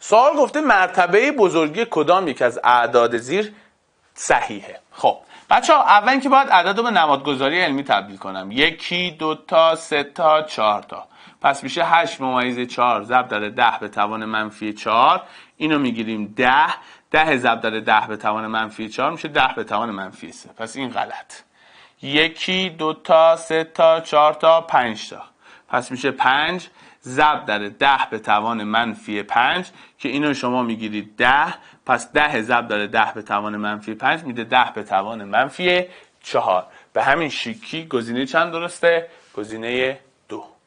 سوال گفته مرتبه بزرگی کدام یک از اعداد زیر صحیحه خب بچه ها اول که باید عدد رو به نمادگذاری علمی تبدیل کنم یکی دو تا سه تا چهار تا پس میشه هشت ممیز چهار ضرب ده به توان منفی چهار اینو میگیریم ده ده زبدره ده به توان منفی چهار میشه ده به توان منفی سه پس این غلط یکی دو تا سه تا چهار تا پنج تا پس میشه 5 ضرب در 10 به توان منفی 5 که اینو شما میگیرید 10 پس 10 ضرب در 10 به توان منفی 5 میده 10 به توان منفی 4 به همین شیکی گزینه چند درسته گزینه دو